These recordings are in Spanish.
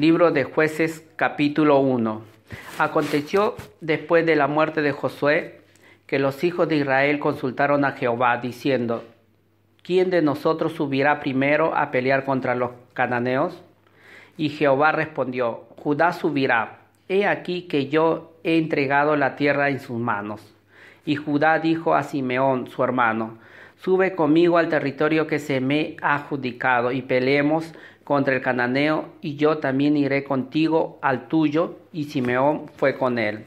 Libro de jueces capítulo 1. Aconteció después de la muerte de Josué que los hijos de Israel consultaron a Jehová diciendo, ¿quién de nosotros subirá primero a pelear contra los cananeos? Y Jehová respondió, Judá subirá, he aquí que yo he entregado la tierra en sus manos. Y Judá dijo a Simeón, su hermano, Sube conmigo al territorio que se me ha adjudicado y peleemos contra el cananeo, y yo también iré contigo al tuyo. Y Simeón fue con él.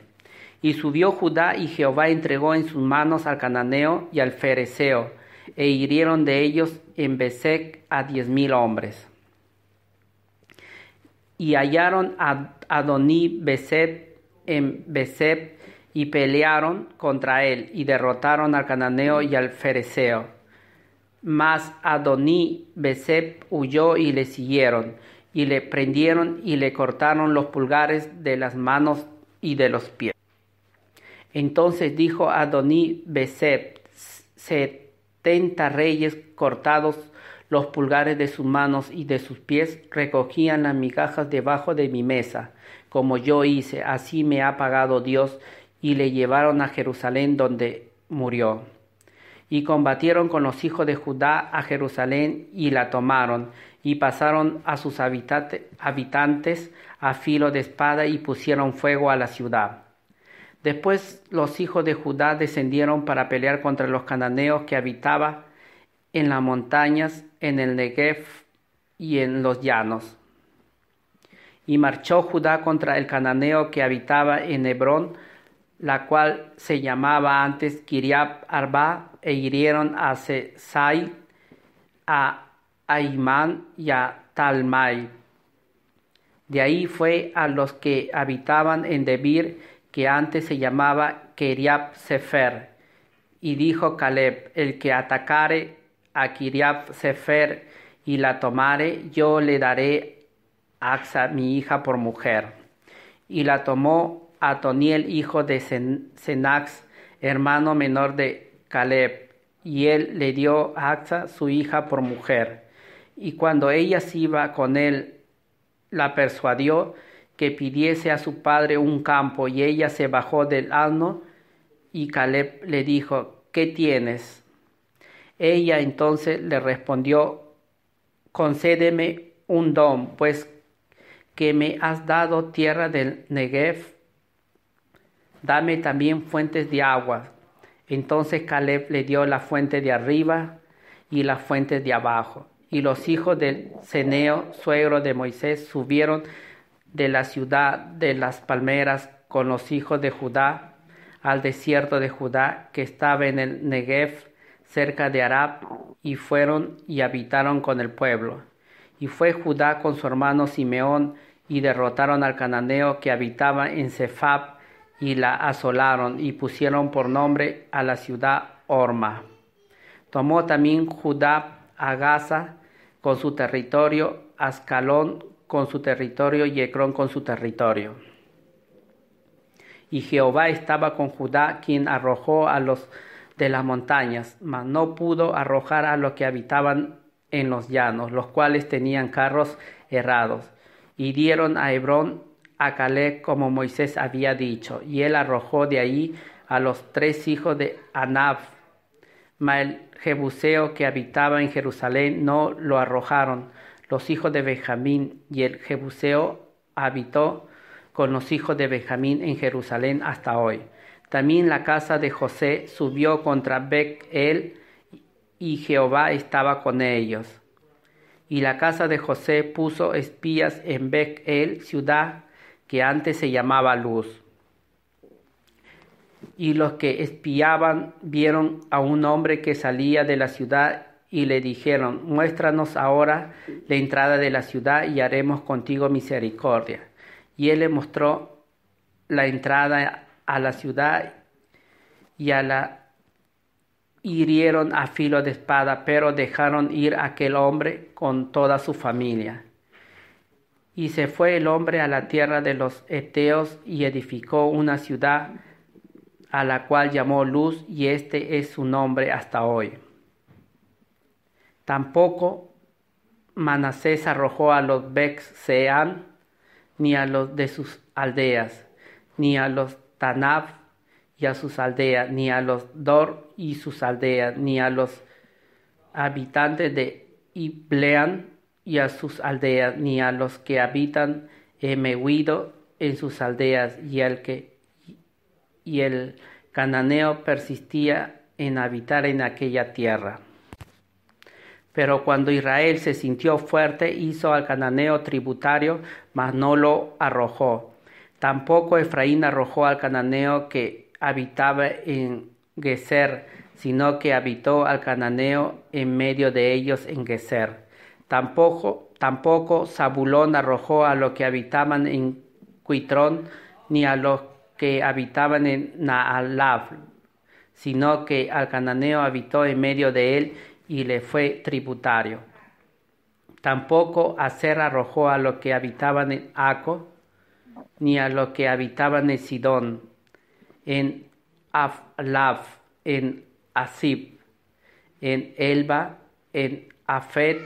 Y subió Judá, y Jehová entregó en sus manos al cananeo y al fereceo, e hirieron de ellos en Besec a diez mil hombres. Y hallaron a Adoní Beset en Besep, y pelearon contra él, y derrotaron al cananeo y al fereceo mas Adoní Beseb huyó y le siguieron, y le prendieron y le cortaron los pulgares de las manos y de los pies. Entonces dijo Adoní Beseb setenta reyes cortados los pulgares de sus manos y de sus pies recogían las migajas debajo de mi mesa, como yo hice, así me ha pagado Dios, y le llevaron a Jerusalén donde murió y combatieron con los hijos de Judá a Jerusalén y la tomaron, y pasaron a sus habitantes a filo de espada y pusieron fuego a la ciudad. Después los hijos de Judá descendieron para pelear contra los cananeos que habitaban en las montañas, en el Negev y en los llanos. Y marchó Judá contra el cananeo que habitaba en Hebrón, la cual se llamaba antes Kiriab Arba, e hirieron a Sesai, a Aimán y a Talmai. De ahí fue a los que habitaban en Debir, que antes se llamaba Kiriab Sefer. Y dijo Caleb, el que atacare a Kiriab Sefer y la tomare, yo le daré a mi hija por mujer. Y la tomó Atoniel, hijo de Senax, hermano menor de Caleb, y él le dio a Axa su hija por mujer. Y cuando ella se iba con él, la persuadió que pidiese a su padre un campo, y ella se bajó del asno, y Caleb le dijo, ¿qué tienes? Ella entonces le respondió, concédeme un don, pues que me has dado tierra del Negev dame también fuentes de agua. Entonces Caleb le dio la fuente de arriba y la fuente de abajo. Y los hijos de Ceneo, suegro de Moisés, subieron de la ciudad de las palmeras con los hijos de Judá al desierto de Judá que estaba en el Negev cerca de Arab y fueron y habitaron con el pueblo. Y fue Judá con su hermano Simeón y derrotaron al cananeo que habitaba en Cefab y la asolaron y pusieron por nombre a la ciudad Orma. Tomó también Judá a Gaza con su territorio, Ascalón con su territorio y Ecrón con su territorio. Y Jehová estaba con Judá, quien arrojó a los de las montañas, mas no pudo arrojar a los que habitaban en los llanos, los cuales tenían carros errados, y dieron a Hebrón a Caleb como Moisés había dicho, y él arrojó de ahí a los tres hijos de Anab. Mas el Jebuseo que habitaba en Jerusalén no lo arrojaron, los hijos de Benjamín, y el Jebuseo habitó con los hijos de Benjamín en Jerusalén hasta hoy. También la casa de José subió contra Bec y Jehová estaba con ellos. Y la casa de José puso espías en Bec ciudad que antes se llamaba luz. Y los que espiaban vieron a un hombre que salía de la ciudad y le dijeron, muéstranos ahora la entrada de la ciudad y haremos contigo misericordia. Y él le mostró la entrada a la ciudad y a la hirieron a filo de espada, pero dejaron ir aquel hombre con toda su familia. Y se fue el hombre a la tierra de los Eteos y edificó una ciudad a la cual llamó Luz y este es su nombre hasta hoy. Tampoco Manasés arrojó a los Bexean, ni a los de sus aldeas, ni a los Tanab y a sus aldeas, ni a los Dor y sus aldeas, ni a los habitantes de Iblean y a sus aldeas, ni a los que habitan en en sus aldeas, y el y el cananeo persistía en habitar en aquella tierra. Pero cuando Israel se sintió fuerte, hizo al cananeo tributario, mas no lo arrojó. Tampoco Efraín arrojó al cananeo que habitaba en Gezer sino que habitó al cananeo en medio de ellos en Gezer Tampoco, tampoco Zabulón arrojó a los que habitaban en Cuitrón ni a los que habitaban en Naalab, sino que al cananeo habitó en medio de él y le fue tributario. Tampoco Aser arrojó a los que habitaban en Aco, ni a los que habitaban en Sidón, en Aflav, en Asib, en Elba, en Afet,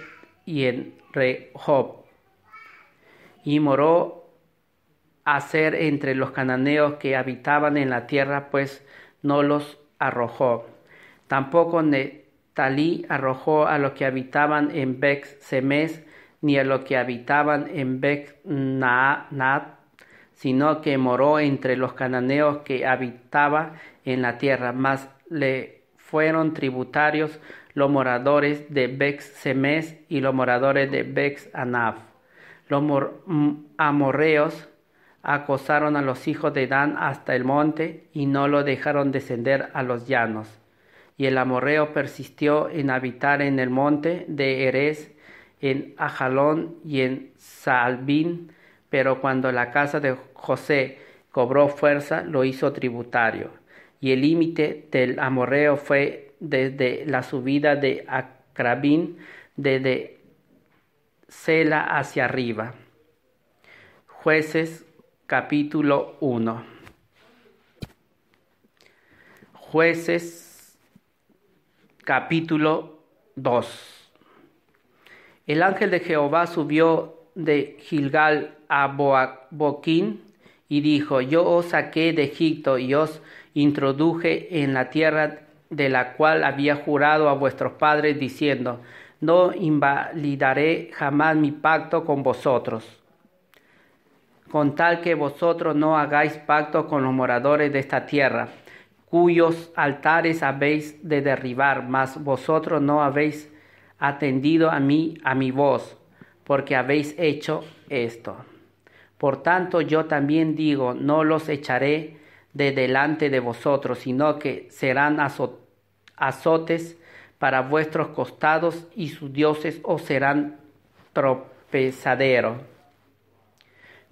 y en Rehob. Y moró ser entre los cananeos que habitaban en la tierra, pues no los arrojó. Tampoco Netalí arrojó a los que habitaban en Bex Semes, ni a los que habitaban en Bex sino que moró entre los cananeos que habitaba en la tierra, más le fueron tributarios los moradores de Bex-Semes y los moradores de Bex-Anaf. Los amorreos acosaron a los hijos de Dan hasta el monte y no lo dejaron descender a los llanos. Y el amorreo persistió en habitar en el monte de Erez, en Ajalón y en Salbín, pero cuando la casa de José cobró fuerza, lo hizo tributario y el límite del amorreo fue desde la subida de Acrabín, desde Sela hacia arriba. Jueces capítulo 1. Jueces capítulo 2. El ángel de Jehová subió de Gilgal a Boaquín y dijo, Yo os saqué de Egipto y os introduje en la tierra de la cual había jurado a vuestros padres, diciendo, No invalidaré jamás mi pacto con vosotros, con tal que vosotros no hagáis pacto con los moradores de esta tierra, cuyos altares habéis de derribar, mas vosotros no habéis atendido a mí, a mi voz, porque habéis hecho esto. Por tanto yo también digo, no los echaré de delante de vosotros, sino que serán azotes para vuestros costados y sus dioses os serán tropezadero.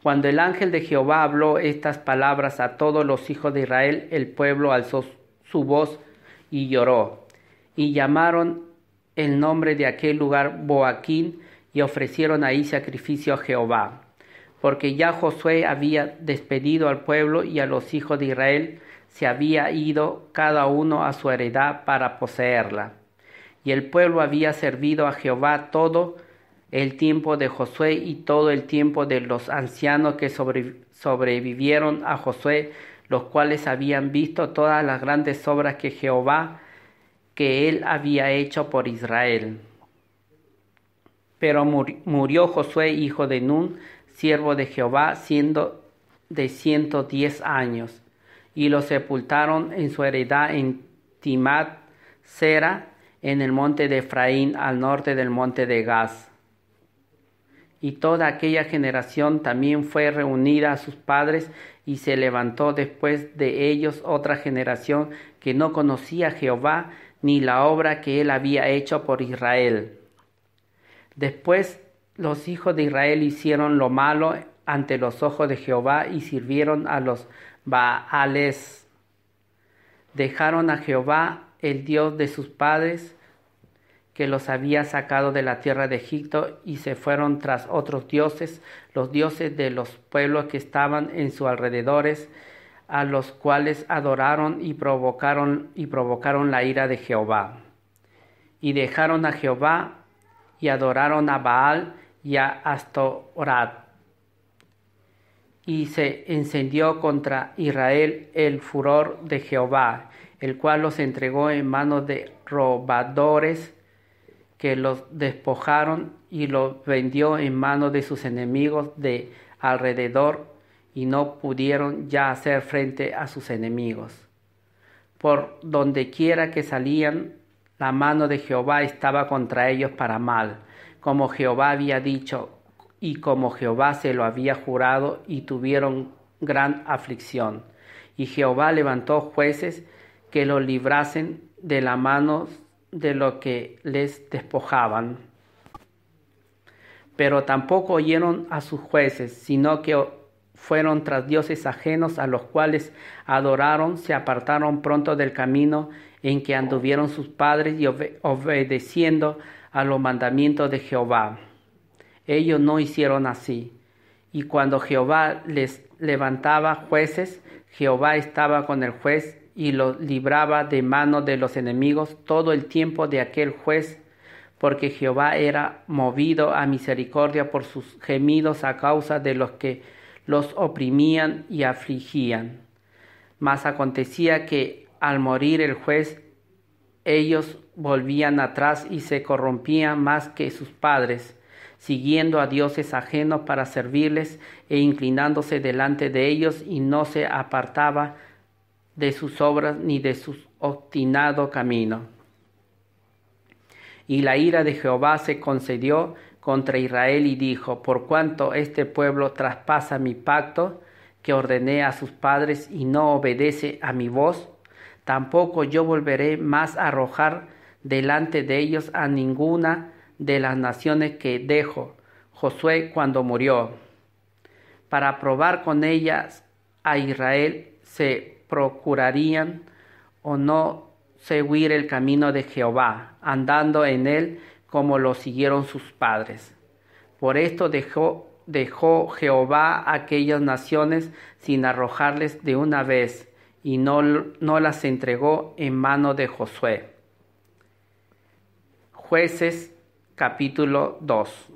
Cuando el ángel de Jehová habló estas palabras a todos los hijos de Israel, el pueblo alzó su voz y lloró. Y llamaron el nombre de aquel lugar Boaquín y ofrecieron ahí sacrificio a Jehová porque ya Josué había despedido al pueblo y a los hijos de Israel se había ido cada uno a su heredad para poseerla. Y el pueblo había servido a Jehová todo el tiempo de Josué y todo el tiempo de los ancianos que sobrevivieron a Josué, los cuales habían visto todas las grandes obras que Jehová, que él había hecho por Israel. Pero murió Josué, hijo de Nun, siervo de Jehová, siendo de ciento diez años, y lo sepultaron en su heredad en Timat Sera, en el monte de Efraín, al norte del monte de Gaz. Y toda aquella generación también fue reunida a sus padres, y se levantó después de ellos otra generación que no conocía Jehová, ni la obra que él había hecho por Israel. Después los hijos de Israel hicieron lo malo ante los ojos de Jehová y sirvieron a los Baales. Dejaron a Jehová, el Dios de sus padres, que los había sacado de la tierra de Egipto, y se fueron tras otros dioses, los dioses de los pueblos que estaban en sus alrededores, a los cuales adoraron y provocaron, y provocaron la ira de Jehová. Y dejaron a Jehová y adoraron a Baal, y Y se encendió contra Israel el furor de Jehová, el cual los entregó en manos de robadores que los despojaron y los vendió en manos de sus enemigos de alrededor y no pudieron ya hacer frente a sus enemigos. Por donde quiera que salían, la mano de Jehová estaba contra ellos para mal como Jehová había dicho y como Jehová se lo había jurado, y tuvieron gran aflicción. Y Jehová levantó jueces que lo librasen de la mano de lo que les despojaban. Pero tampoco oyeron a sus jueces, sino que fueron tras dioses ajenos a los cuales adoraron, se apartaron pronto del camino en que anduvieron sus padres y obedeciendo a los mandamientos de Jehová. Ellos no hicieron así. Y cuando Jehová les levantaba jueces, Jehová estaba con el juez y lo libraba de mano de los enemigos todo el tiempo de aquel juez, porque Jehová era movido a misericordia por sus gemidos a causa de los que los oprimían y afligían. Mas acontecía que al morir el juez, ellos volvían atrás y se corrompían más que sus padres, siguiendo a dioses ajenos para servirles e inclinándose delante de ellos y no se apartaba de sus obras ni de su obstinado camino. Y la ira de Jehová se concedió contra Israel y dijo, por cuanto este pueblo traspasa mi pacto que ordené a sus padres y no obedece a mi voz, tampoco yo volveré más a arrojar delante de ellos a ninguna de las naciones que dejó Josué cuando murió, para probar con ellas a Israel se procurarían o no seguir el camino de Jehová, andando en él como lo siguieron sus padres. Por esto dejó, Jehová aquellas naciones sin arrojarles de una vez, y no, no las entregó en mano de Josué. Jueces capítulo 2.